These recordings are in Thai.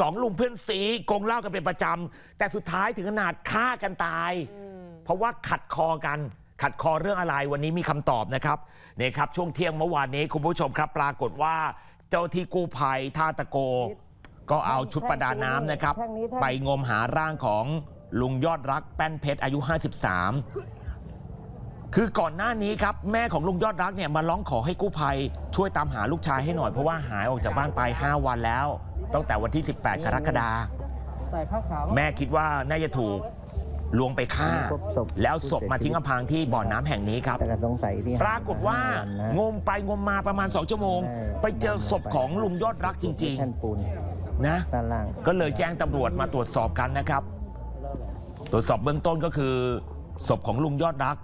สองลุงเพื่อนสีกงเล่ากันเป็นประจำ แต่สุดท้ายถึงขนาดฆ่ากันตาย เพราะว่าขัดคอกันขัดคอเรื่องอะไรวันนี้มีคำตอบนะครับนี่ครับ ช่วงเที่ยงเมื่อวานนี้คุณผู้ชมครับ ปรากฏว่าเจ้าที่กู้ภัย ท่าตะโก ก็เอาชุดประดาน้ำนะครับ ไปงมหาร่างของ ลุงยอดรักแป้นเพชร อายุ 53คือก่อนหน้านี้ครับแม่ของลุงยอดรักเนี่ยมาร้องขอให้กู้ภัย ช่วยตามหาลูกชายให้หน่อยเพราะว่าหายออกจากบ้านไป 5 วันแล้วตั้งแต่วันที่ 18 กรกฎาคมแม่คิดว่า น่าจะถูกลวงไปฆ่า แล้วศพมาทิ้งอำพางที่บ่อน้ำแห่งนี้ครับ ปรากฏว่างมไปงมมาประมาณสองชั่วโมง ไปเจอศพของลุงยอดรักจริงๆนะก็เลยแจ้งตำรวจมาตรวจสอบกันนะครับ ตรวจสอบเบื้องต้นก็คือศพของลุงยอดรัก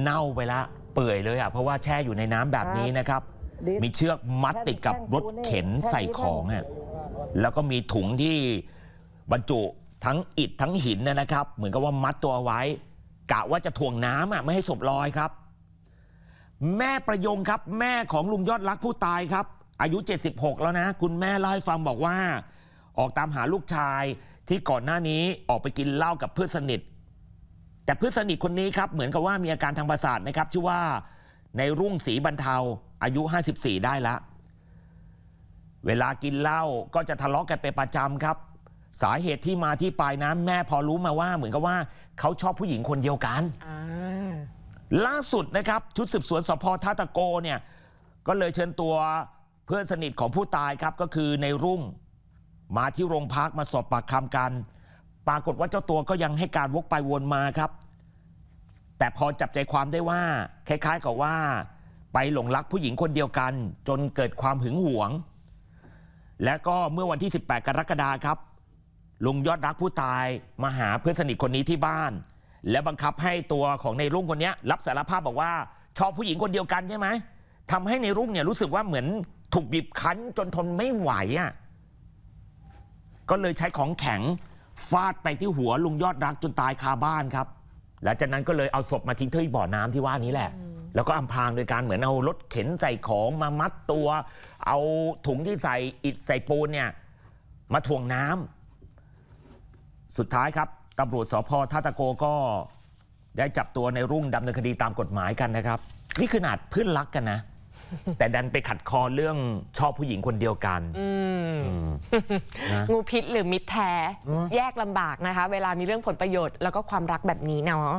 เน่าไปละ เปื่อยเลยอ่ะเพราะว่าแช่อยู่ในน้ำแบบนี้นะครับ มีเชือกมัดติดกับรถเข็นใส่ของอ่ะแล้วก็มีถุงที่บรรจุทั้งอิฐทั้งหินนะครับ เหมือนกับว่ามัดตัวไว้กะว่าจะถ่วงน้ำอ่ะไม่ให้ศพลอยครับ แม่ประยงครับแม่ของลุงยอดรักผู้ตายครับ อายุ 76 แล้วนะคุณแม่เล่าให้ฟังบอกว่า ออกตามหาลูกชายที่ก่อนหน้านี้ออกไปกินเหล้ากับเพื่อนสนิทแต่เพื่อนสนิทคนนี้ครับ เหมือนกับว่ามีอาการทางประสาทนะครับ ชื่อว่าในรุ่งสีบรรเทา อายุ 54 ได้ละ เวลากินเหล้าก็จะทะเลาะกันเป็นประจำครับ สาเหตุที่มาที่ไปนะแม่พอรู้มาว่าเหมือนกับว่า เขาชอบผู้หญิงคนเดียวกันล่าสุดนะครับ ชุดสืบสวนสพท่าตะโกเนี่ย ก็เลยเชิญตัวเพื่อนสนิทของผู้ตายครับก็คือในรุ่งมาที่โรงพักมาสอบปากคำกันปรากฏว่าเจ้าตัวก็ยังให้การวกไปวนมาครับ แต่พอจับใจความได้ว่าคล้าย ๆ กับว่า ไปหลงรักผู้หญิงคนเดียวกัน จนเกิดความหึงหวง และก็เมื่อวันที่ 18 กรกฎาคมครับ ลุงยอดรักผู้ตายมาหาเพื่อนสนิทคนนี้ที่บ้าน และบังคับให้ตัวของในรุ่งคนนี้รับสารภาพบอกว่าชอบผู้หญิงคนเดียวกันใช่ไหมทำให้ในรุ่งเนี่ยรู้สึกว่าเหมือนถูกบีบคั้นจนทนไม่ไหวอ่ะก็เลยใช้ของแข็งฟาดไปที่หัว ลุงยอดรักจนตายคาบ้านครับ หลังจากนั้นก็เลยเอาศพมาทิ้งที่บ่อน้ำที่ว่านี้แหละ แล้วก็อาพรางโดยการเหมือนเอารถเข็นใส่ของมามัดตัว เอาถุงที่ใส่อิฐใส่ปูนเนี่ย มาถ่วงน้ำ สุดท้ายครับตำรวจสพท่าตะโกก็ได้จับตัวในรุ่งดำเนินคดีตามกฎหมายกันนะครับ นี่ขนาดเพื่อนรักกันนะแต่ดันไปขัดคอเรื่องชอบผู้หญิงคนเดียวกันงูพิษหรือมิตรแท้ แยกลำบากนะคะ เวลามีเรื่องผลประโยชน์ แล้วก็ความรักแบบนี้เนาะ